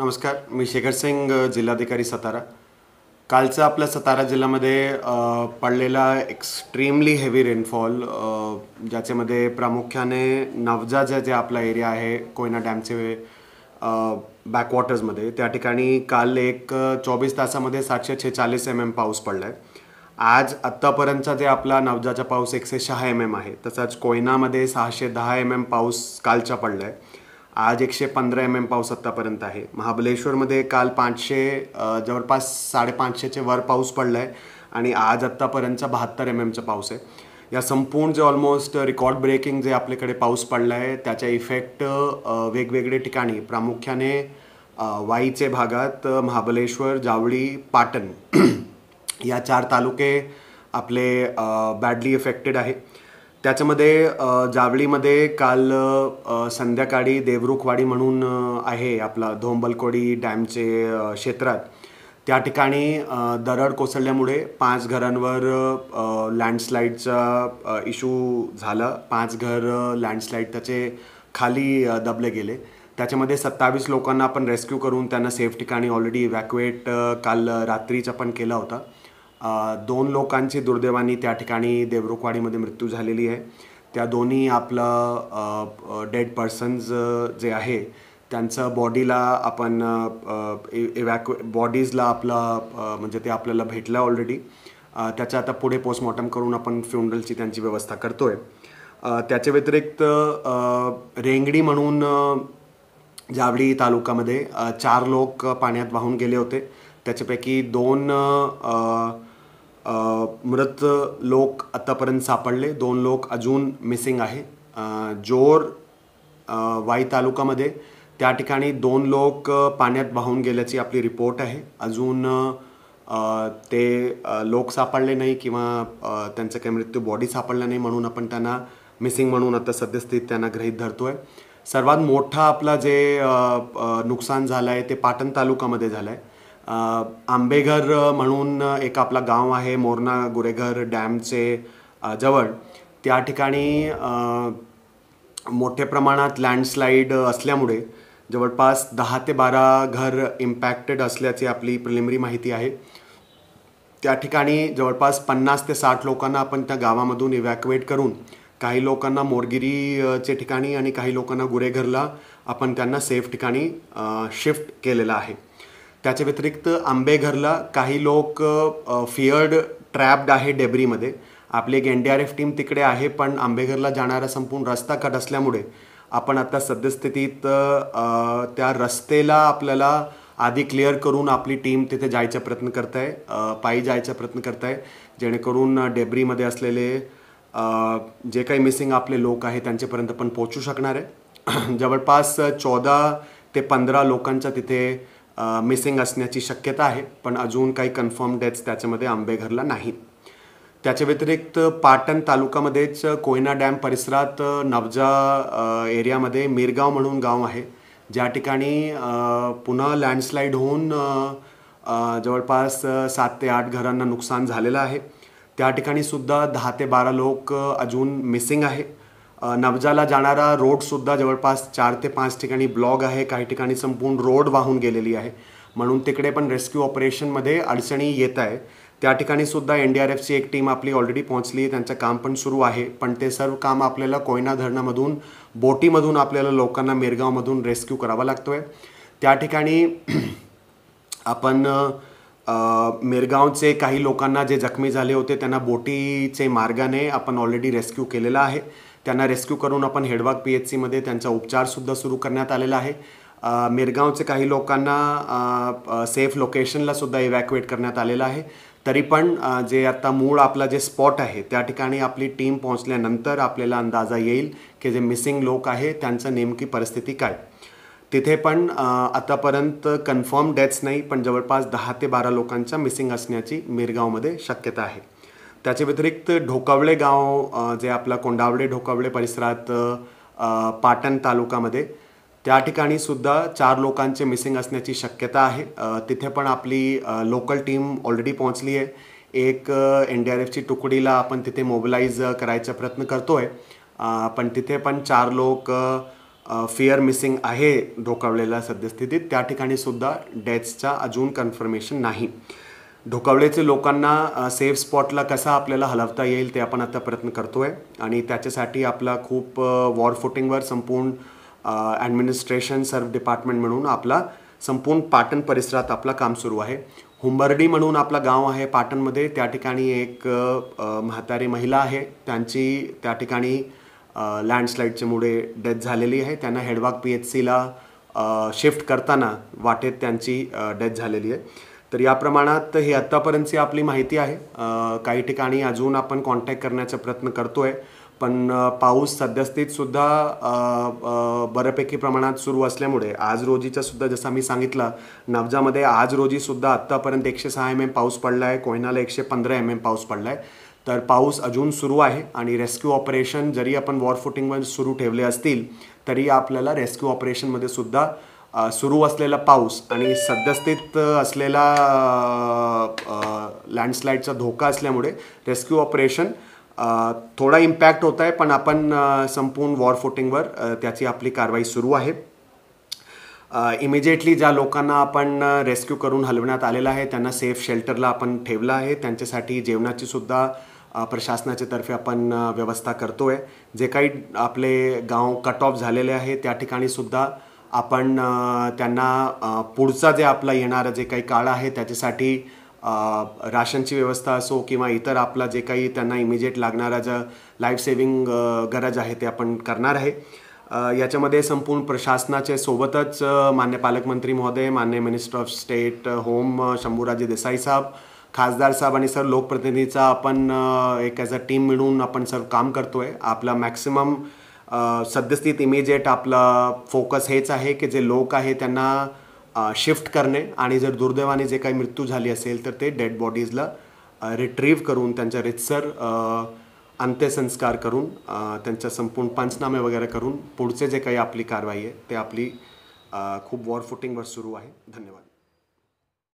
नमस्कार मी शेखर सिंग जिल्हाधिकारी सातारा कालचा आपल्या सातारा जिल्ह्यामध्ये पडलेला एक्स्ट्रीमली हेवी रेनफॉल ज्याच्यामध्ये प्रामुख्याने नवजा ज्या जे आपला एरिया आहे कोयना डॅमचे बॅकवॉटर्समध्ये त्या ठिकाणी काल एक चोवीस तासामध्ये सातशे छेचाळीस एम एम पाऊस पडला आहे आज आत्तापर्यंतचा जे आपला नवजाचा पाऊस एकशे सहा एम एम आहे तसाच कोयनामध्ये सहाशे दहा एम एम पाऊस कालचा पडला आहे आज एकशे पंधरा एम एम पाऊस आत्तापर्यंत आहे महाबलेश्वरमध्ये काल पाचशे जवळपास साडेपाचशेचे वर पाऊस पडला आहे आणि आज आत्तापर्यंतचा बहात्तर एम एमचा पाऊस आहे या संपूर्ण जे ऑलमोस्ट रेकॉर्ड ब्रेकिंग जे आपल्याकडे पाऊस पडला आहे त्याच्या इफेक्ट वेगवेगळे ठिकाणी प्रामुख्याने वाईचे भागात महाबलेश्वर जावळी पाटण या चार तालुके आपले बॅडली इफेक्टेड आहे त्याच्यामध्ये जावळीमध्ये काल संध्याकाळी देवरुखवाडी म्हणून आहे आपला धोंबलकोडी डॅमचे क्षेत्रात त्या ठिकाणी दरड कोसळल्यामुळे पाच घरांवर लँडस्लाईडचा इशू झाला पाच घर लँडस्लाईड त्याचे खाली दबले गेले त्याच्यामध्ये सत्तावीस लोकांना आपण रेस्क्यू करून त्यांना सेफ ठिकाणी ऑलरेडी इव्हॅक्युएट काल रात्रीच आपण केला होता दोन लोकांची दुर्दैवानी त्या ठिकाणी देवरुखवाडीमध्ये मृत्यू झालेली आहे त्या दोन्ही आपलं डेड पर्सन्स जे आहे त्यांचं बॉडीला आपण इवॅक्यु बॉडीजला e, आपलं म्हणजे ते आपल्याला भेटलं ऑलरेडी त्याच्या आता पुढे पोस्टमॉर्टम करून आपण फ्युनरलची त्यांची व्यवस्था करतो आहे त्याच्या व्यतिरिक्त रेंगडी म्हणून जावडी तालुकामध्ये चार लोक पाण्यात वाहून गेले होते त्याच्यापैकी दोन आ, मृत लोक आत्तापर्यंत सापडले दोन लोक अजून मिसिंग आहे जोर वाई तालुकामध्ये त्या ठिकाणी दोन लोक पाण्यात वाहून गेल्याची आपली रिपोर्ट आहे अजून ते लोक सापडले नाही किंवा त्यांचं काही मृत्यू बॉडी सापडला नाही म्हणून आपण त्यांना मिसिंग म्हणून आता सद्यस्थितीत त्यांना गृहीत धरतो आहे सर्वात मोठा आपला जे नुकसान झालं आहे ते पाटण तालुकामध्ये झालं आहे आंबेघर म्हणून एक आपला गाव आहे मोरणा गुरेघर डॅमचे जवळ त्या ठिकाणी मोठ्या प्रमाणात लँडस्लाईड असल्यामुळे जवळपास दहा ते बारा घर इम्पॅक्टेड असल्याची आपली प्रिलिमरी माहिती आहे त्या ठिकाणी जवळपास पन्नास ते साठ लोकांना आपण त्या गावामधून इव्हॅक्युएट करून काही लोकांना मोरगिरीचे ठिकाणी आणि काही लोकांना गुरेघरला आपण त्यांना सेफ ठिकाणी शिफ्ट केलेलं आहे त्याच्या व्यतिरिक्त आंबेघरला काही लोक फिअर्ड ट्रॅप्ड आहे डेबरीमध्ये आपली एक N D R F team तिकडे आहे पण आंबेघरला जाणारा संपूर्ण रस्ता कट असल्यामुळे आपण आता सद्यस्थितीत त्या रस्तेला आपल्याला आधी क्लिअर करून आपली टीम तिथे जायचा प्रयत्न करत आहे पायी जायचा प्रयत्न करत आहे जेणेकरून डेबरीमध्ये असलेले जे काही मिसिंग आपले लोक आहे त्यांच्यापर्यंत पण पोहोचू शकणार आहे जवळपास चौदा ते पंधरा लोकांच्या तिथे मिसिंग असण्याची शक्यता आहे पण अजून काही कन्फर्म डेथ्स त्याच्यामध्ये आंबेघरला नाहीत त्याच्या व्यतिरिक्त पाटण तालुकामध्येच कोयना डॅम परिसरात नवजा एरियामध्ये मिरगाव म्हणून गाव आहे ज्या ठिकाणी पुन्हा लँडस्लाईड होऊन जवळपास सात ते आठ घरांना नुकसान झालेलं आहे त्या ठिकाणी सुद्धा दहा ते बारा लोक अजून मिसिंग आहे नवजाला जाणारा रोडसुद्धा जवळपास चार ते पाच ठिकाणी ब्लॉग आहे काही ठिकाणी संपूर्ण रोड वाहून गेलेली आहे म्हणून तिकडे पण रेस्क्यू ऑपरेशनमध्ये अडचणी येत आहे त्या ठिकाणी सुद्धा एन डी आर एफची एक टीम आपली ऑलरेडी पोहोचली आहे त्यांचं काम पण सुरू आहे पण ते सर्व काम आपल्याला कोयना धरणामधून बोटीमधून आपल्याला लोकांना मेरगावमधून रेस्क्यू करावा लागतो आहे त्या ठिकाणी आपण मेरगावचे काही लोकांना जे जखमी झाले होते त्यांना बोटीचे मार्गाने आपण ऑलरेडी रेस्क्यू केलेला आहे त्यांना रेस्क्यू करून आपण हेडवाग पी एच सीमध्ये त्यांचा उपचारसुद्धा सुरू करण्यात आलेला आहे मिरगावचे काही लोकांना सेफ लोकेशनला सुद्धा इव्हॅक्युएट करण्यात आलेलं आहे तरी पण जे आता मूळ आपला जे स्पॉट आहे त्या ठिकाणी आपली टीम पोहोचल्यानंतर आपल्याला अंदाजा येईल की जे मिसिंग लोक आहे त्यांचं नेमकी परिस्थिती काय तिथे पण आतापर्यंत कन्फर्म डेथ्स नाही पण जवळपास दहा ते बारा लोकांच्या मिसिंग असण्याची मिरगावमध्ये शक्यता आहे त्याच्या व्यतिरिक्त ढोकावळे गाव जे आपला कोंडावळे ढोकावळे परिसरात पाटण तालुकामध्ये त्या ठिकाणी सुद्धा चार लोकांचे मिसिंग असण्याची शक्यता आहे तिथे पण आपली लोकल टीम ऑलरेडी पोहोचली आहे एक एन डी आर एफची तुकडीला आपण तिथे मोबिलाईज करायचा प्रयत्न करतो आहे पण तिथे पण चार लोक फिअर मिसिंग आहे ढोकावलेल्या सद्यस्थितीत त्या ठिकाणी सुद्धा डेथ्सचा अजून कन्फर्मेशन नाही ढोकावळेचे लोकांना सेफ स्पॉटला कसा आपल्याला हलवता येईल ते आपण आता प्रयत्न करतो आहे आणि त्याच्यासाठी आपला खूप वॉर फुटिंगवर संपूर्ण ॲडमिनिस्ट्रेशन सर्व डिपार्टमेंट म्हणून आपला संपूर्ण पाटण परिसरात आपला काम सुरू आहे हुंबर्डी म्हणून आपला गाव आहे पाटणमध्ये त्या ठिकाणी एक म्हातारी महिला आहे त्यांची त्या ठिकाणी लँडस्लाईडच्यामुळे डेथ झालेली आहे त्यांना हेडवाग पी एच सीला शिफ्ट करताना वाटेत त्यांची डेथ झालेली आहे तर या प्रमाणात हे आत्तापर्यंतची आपली माहिती आहे काही ठिकाणी अजून आपण कॉन्टॅक्ट करण्याचा प्रयत्न करतो आहे पण पाऊस सुद्धा बऱ्यापैकी प्रमाणात सुरू असल्यामुळे आज रोजीचासुद्धा जसं मी सांगितलं नवजामध्ये आज रोजीसुद्धा आत्तापर्यंत एकशे सहा एम एम पाऊस पडला आहे कोयनाला एकशे पंधरा एम एम पाऊस पडला आहे तर पाऊस अजून सुरू आहे आणि रेस्क्यू ऑपरेशन जरी आपण वॉर फुटिंगवर सुरू ठेवले असतील तरी आपल्याला रेस्क्यू ऑपरेशनमध्ये सुद्धा सुरू असलेला पाऊस आणि सद्यस्थित असलेला लँडस्लाईडचा धोका असल्यामुळे रेस्क्यू ऑपरेशन थोडा इम्पॅक्ट होत आहे पण आपण संपूर्ण वॉर फुटिंगवर त्याची आपली कारवाई सुरू आहे इमिजिएटली ज्या लोकांना आपण रेस्क्यू करून हलवण्यात आलेला आहे त्यांना सेफ शेल्टरला आपण ठेवलं आहे त्यांच्यासाठी जेवणाची सुद्धा प्रशासनाच्या तर्फे आपण व्यवस्था करतो आहे जे काही आपले गाव कट ऑफ झालेले आहे त्या ठिकाणी सुद्धा आपण त्यांना पुढचा जे आपला येणारा जे काही काळ आहे त्याच्यासाठी राशनची व्यवस्था असो किंवा इतर आपला जे काही त्यांना इमिजिएट लागणारा ज्या लाईफ सेविंग गरज आहे ते आपण करणार आहे याच्यामध्ये संपूर्ण प्रशासनाचे सोबतच मान्य पालकमंत्री महोदय मान्य minister of state home Shambhuraje Desai साहेब खासदार साहेब आणि सर लोकप्रतिनिधीचा आपण एक ॲज अ टीम मिळून आपण सर काम करतो आहे आपला मॅक्सिमम सद्यस्थित इमिजिएट आपला फोकस हेच आहे की जे लोक आहे त्यांना शिफ्ट करणे आणि जर दुर्दैवाने जे काही मृत्यू झाली असेल तर ते डेड बॉडीजला रिट्रीव्ह करून त्यांच्या रितसर अंत्यसंस्कार करून त्यांच्या संपूर्ण पंचनामे वगैरे करून पुढचे जे काही आपली कारवाई आहे ते आपली खूप वॉर फुटिंगवर सुरू आहे धन्यवाद